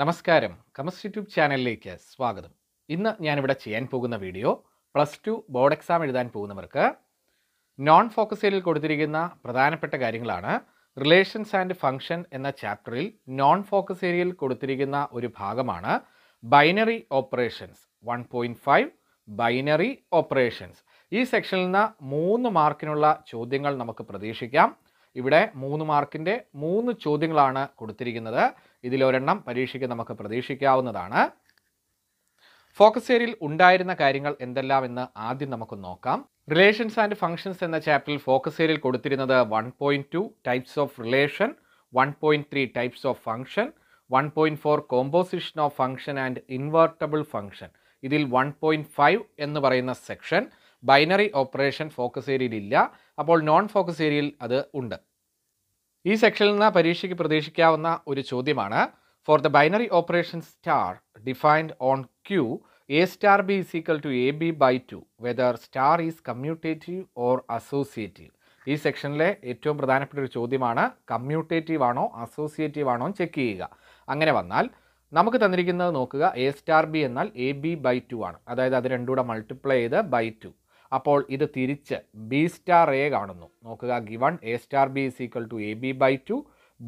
നമസ്കാരം കമസ് യൂട്യൂബ് ചാനലിലേക്ക് സ്വാഗതം ഇന്ന് ഞാനിവിടെ ചെയ്യാൻ പോകുന്ന video plus two board exam എഴുതാൻ പോകുന്നവർക്ക് നോൺ ഫോക്കസ് ഏരിയയിൽ കൊടുത്തിരിക്കുന്ന പ്രധാനപ്പെട്ട കാര്യങ്ങളാണ് റിലേഷൻസ് ആൻഡ് ഫംഗ്ഷൻ എന്ന ചാപ്റ്ററിൽ നോൺ ഫോക്കസ് ഏരിയയിൽ കൊടുത്തിരിക്കുന്ന ഒരു ഭാഗമാണ് binary operations one point five binary operations ഈ സെക്ഷനിൽ നിന്ന് മൂന്ന് മാർക്കിനുള്ള ചോദ്യങ്ങൾ നമുക്ക് പ്രതീക്ഷിക്കാം ഇവിടെ മൂന്ന് മാർക്കിൻ്റെ മൂന്ന് ചോദ്യങ്ങളാണ് കൊടുത്തിരിക്കുന്നത് ഇതിലൊരെണ്ണം പരീക്ഷയ്ക്ക് നമുക്ക് പ്രതീക്ഷിക്കാവുന്നതാണ് ഫോക്കസ് ഏരിയയിൽ ഉണ്ടായിരുന്ന കാര്യങ്ങൾ എന്തെല്ലാം എന്ന് ആദ്യം നമുക്ക് നോക്കാം റിലേഷൻസ് ആൻഡ് ഫങ്ഷൻസ് എന്ന ചാപ്റ്ററിൽ ഫോക്കസ് ഏരിയയിൽ കൊടുത്തിരുന്നത് one point two types of relation one point three types of function one point four composition of function and invertible function ഇതിൽ വൺ പോയിൻറ്റ് ഫൈവ് എന്ന് പറയുന്ന സെക്ഷൻ ബൈനറി ഓപ്പറേഷൻ ഫോക്കസ് ഏരിയയിലില്ല അപ്പോൾ non focus ഏരിയയിൽ അത് ഉണ്ട് ഈ സെക്ഷനിൽ നിന്ന് പരീക്ഷയ്ക്ക് പ്രതീക്ഷിക്കാവുന്ന ഒരു ചോദ്യമാണ് for the binary operation star defined on Q a star b is equal to a b by two whether star is commutative or associative ഈ സെക്ഷനിലെ ഏറ്റവും പ്രധാനപ്പെട്ട ഒരു ചോദ്യമാണ് കമ്മ്യൂട്ടേറ്റീവ് ആണോ അസോസിയേറ്റീവ് ആണോ ചെക്ക് ചെയ്യുക അങ്ങനെ വന്നാൽ നമുക്ക് തന്നിരിക്കുന്നത് നോക്കുക എ സ്റ്റാർ ബി എന്നാൽ എ ബി ബൈ ടു ആണ് അതായത് അത് രണ്ടുകൂടെ മൾട്ടിപ്ലൈ ചെയ്ത് ബൈ ടു അപ്പോൾ ഇത് തിരിച്ച് ബി സ്റ്റാർ എ കാണുന്നു നോക്കുക given a star b is equal to a b by two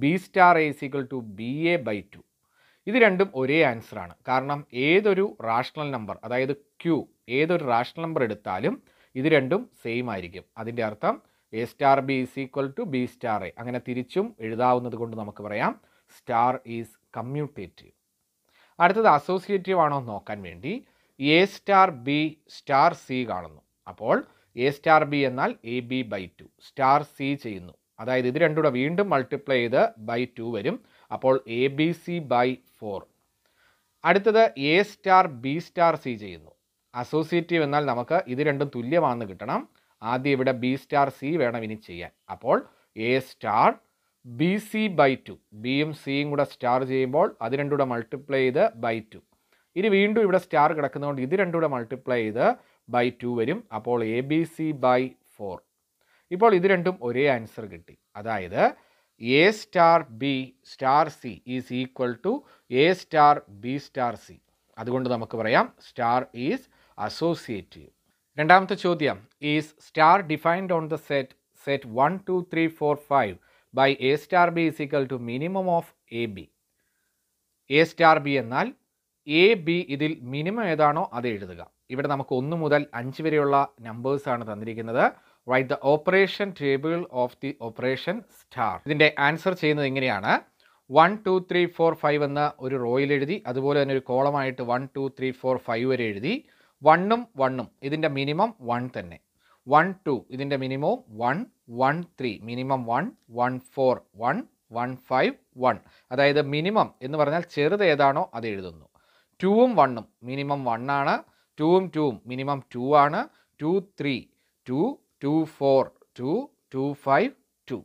b star a is equal to b a by two ഇത് രണ്ടും ഒരേ ആൻസറാണ് കാരണം ഏതൊരു റാഷണൽ നമ്പർ അതായത് ക്യൂ ഏതൊരു റാഷണൽ നമ്പർ എടുത്താലും ഇത് രണ്ടും സെയിം ആയിരിക്കും അതിൻ്റെ അർത്ഥം A star b is equal to b star a അങ്ങനെ തിരിച്ചും എഴുതാവുന്നത് കൊണ്ട് നമുക്ക് പറയാം സ്റ്റാർ ഈസ് കമ്മ്യൂട്ടേറ്റീവ് അടുത്തത് അസോസിയേറ്റീവ് ആണോ നോക്കാൻ വേണ്ടി a star b star c കാണുന്നു അപ്പോൾ എ സ്റ്റാർ ബി എന്നാൽ a b by two star c ചെയ്യുന്നു അതായത് ഇത് കൂടെ വീണ്ടും മൾട്ടിപ്ലൈ ചെയ്ത് ബൈ ടു വരും അപ്പോൾ a b c by four അടുത്തത് a star b star c ചെയ്യുന്നു അസോസിയേറ്റീവ് എന്നാൽ നമുക്ക് ഇത് രണ്ടും തുല്യമാണെന്ന് കിട്ടണം ആദ്യം ഇവിടെ ബി സ്റ്റാർ സി വേണം ഇനി ചെയ്യാൻ അപ്പോൾ a star b c by two ബിയും സിയും കൂടെ സ്റ്റാർ ചെയ്യുമ്പോൾ അത് കൂടെ മൾട്ടിപ്ലൈ ചെയ്ത് ബൈ ടു ഇനി വീണ്ടും ഇവിടെ സ്റ്റാർ കിടക്കുന്നതുകൊണ്ട് ഇത് കൂടെ മൾട്ടിപ്ലൈ ചെയ്ത് ബൈ ടു വരും അപ്പോൾ a b c by four ഇപ്പോൾ ഇത് രണ്ടും ഒരേ ആൻസർ കിട്ടി അതായത് a star b star c is equal to a star b star c അതുകൊണ്ട് നമുക്ക് പറയാം സ്റ്റാർ ഈസ് അസോസിയേറ്റീവ് രണ്ടാമത്തെ ചോദ്യം is star defined on the set set one two three four five by a star b is equal to minimum of a b a star b എന്നാൽ a b ഇതിൽ minimum ഏതാണോ അത് എഴുതുക ഇവിടെ നമുക്ക് ഒന്ന് മുതൽ അഞ്ച് വരെയുള്ള നമ്പേഴ്സാണ് തന്നിരിക്കുന്നത് write the operation table of the operation star ഇതിൻ്റെ ആൻസർ ചെയ്യുന്നത് എങ്ങനെയാണ് one two three four five എന്ന ഒരു റോയിൽ എഴുതി അതുപോലെ തന്നെ ഒരു കോളമായിട്ട് one two three four five വരെ എഴുതി വണ്ണും വണ്ണും ഇതിൻ്റെ മിനിമം വൺ തന്നെ വൺ ടു ഇതിൻ്റെ മിനിമവും one one three minimum one one four one one five one അതായത് മിനിമം എന്ന് പറഞ്ഞാൽ ചെറുത് ഏതാണോ അത് എഴുതുന്നു ടുവും വണ്ണും മിനിമം വണ്ണാണ് ടൂവും ടൂവും മിനിമം ടു ആണ് two three two two four two two five two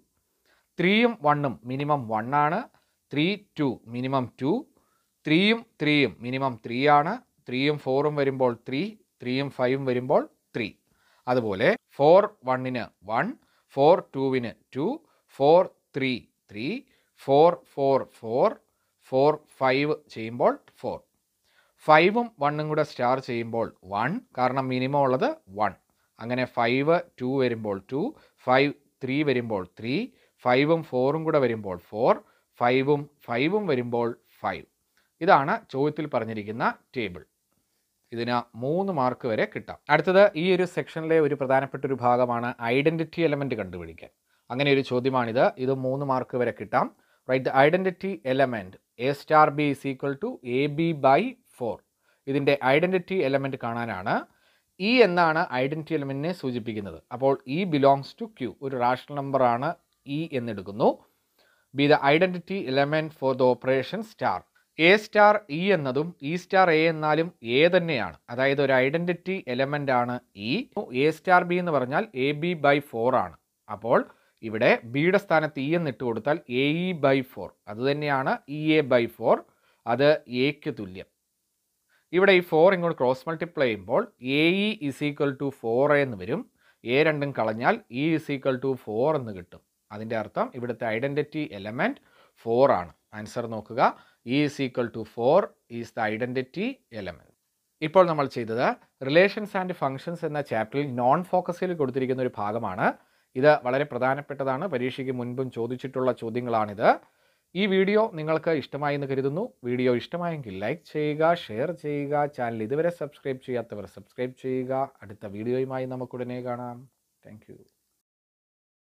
ത്രീയും വണ്ണും മിനിമം വൺ ആണ് ത്രീ ടു മിനിമം ടു ത്രീയും ത്രീയും മിനിമം ത്രീ ആണ് ത്രീയും ഫോറും വരുമ്പോൾ ത്രീ ത്രീയും ഫൈവും വരുമ്പോൾ ത്രീ അതുപോലെ ഫോർ വണ്ണിന് വൺ ഫോർ ടുവിന് two four three three four four four four five ചെയ്യുമ്പോൾ ഫോർ ഫൈവും വണ്ണും കൂടെ സ്റ്റാർ ചെയ്യുമ്പോൾ വൺ കാരണം മിനിമം ഉള്ളത് വൺ അങ്ങനെ ഫൈവ് ടു വരുമ്പോൾ ടു ഫൈവ് ത്രീ വരുമ്പോൾ ത്രീ ഫൈവും ഫോറും കൂടെ വരുമ്പോൾ ഫോർ ഫൈവും ഫൈവും വരുമ്പോൾ ഫൈവ് ഇതാണ് ചോദ്യത്തിൽ പറഞ്ഞിരിക്കുന്ന ടേബിൾ ഇതിന് മൂന്ന് മാർക്ക് വരെ കിട്ടാം അടുത്തത് ഈ ഒരു സെക്ഷനിലെ ഒരു പ്രധാനപ്പെട്ട ഒരു ഭാഗമാണ് ഐഡൻറ്റിറ്റി എലമെൻറ്റ് കണ്ടുപിടിക്കാൻ അങ്ങനെ ഒരു ചോദ്യമാണിത് ഇത് മൂന്ന് മാർക്ക് വരെ കിട്ടാം write the identity element a star b is equal to a b by four ഇതിൻ്റെ ഐഡൻറ്റിറ്റി എലമെൻ്റ് കാണാനാണ് ഇ e എന്നാണ് ഐഡൻറ്റിറ്റി എലമെൻറ്റിനെ സൂചിപ്പിക്കുന്നത് അപ്പോൾ ഇ ബിലോങ്സ് ടു ക്യൂ ഒരു റാഷണൽ നമ്പറാണ് ഇ എന്നെടുക്കുന്നു be the identity element for the operation star a star e എന്നതും ഇ സ്റ്റാർ എ എന്നാലും എ തന്നെയാണ് അതായത് ഒരു ഐഡൻറ്റിറ്റി എലമെൻ്റ് ആണ് ഇ എ സ്റ്റാർ ബി എന്ന് പറഞ്ഞാൽ എ ബി ബൈ ഫോർ ആണ് അപ്പോൾ ഇവിടെ ബിയുടെ സ്ഥാനത്ത് ഇ e എന്ന് കൊടുത്താൽ എ ഇ ബൈ ഫോർ അതുതന്നെയാണ് ഇ എ ബൈ ഫോർ അത് എക്ക് e തുല്യം ഇവിടെ ഈ ഫോർ ഇങ്ങോട്ട് ക്രോസ് മൾട്ടിപ്ലൈ ചെയ്യുമ്പോൾ a e is equal to four എന്ന് വരും എ രണ്ടും കളഞ്ഞാൽ e is equal to four എന്ന് കിട്ടും അതിൻ്റെ അർത്ഥം ഇവിടുത്തെ ഐഡൻറ്റിറ്റി എലമെൻറ്റ് ഫോർ ആണ് ആൻസർ നോക്കുക e is equal to four is the identity element ഇപ്പോൾ നമ്മൾ ചെയ്തത് റിലേഷൻസ് ആൻഡ് ഫങ്ഷൻസ് എന്ന ചാപ്റ്ററിൽ നോൺ ഫോക്കസിൽ കൊടുത്തിരിക്കുന്ന ഒരു ഭാഗമാണ് ഇത് വളരെ പ്രധാനപ്പെട്ടതാണ് പരീക്ഷയ്ക്ക് മുൻപും ചോദിച്ചിട്ടുള്ള ചോദ്യങ്ങളാണിത് ഈ വീഡിയോ നിങ്ങൾക്ക് ഇഷ്ടമായി എന്ന് കരുതുന്നു വീഡിയോ ഇഷ്ടമായെങ്കിൽ ലൈക്ക് ചെയ്യുക ഷെയർ ചെയ്യുക ചാനൽ ഇതുവരെ സബ്സ്ക്രൈബ് ചെയ്യാത്തവർ സബ്സ്ക്രൈബ് ചെയ്യുക അടുത്ത വീഡിയോയുമായി നമുക്കുടനെ കാണാം താങ്ക്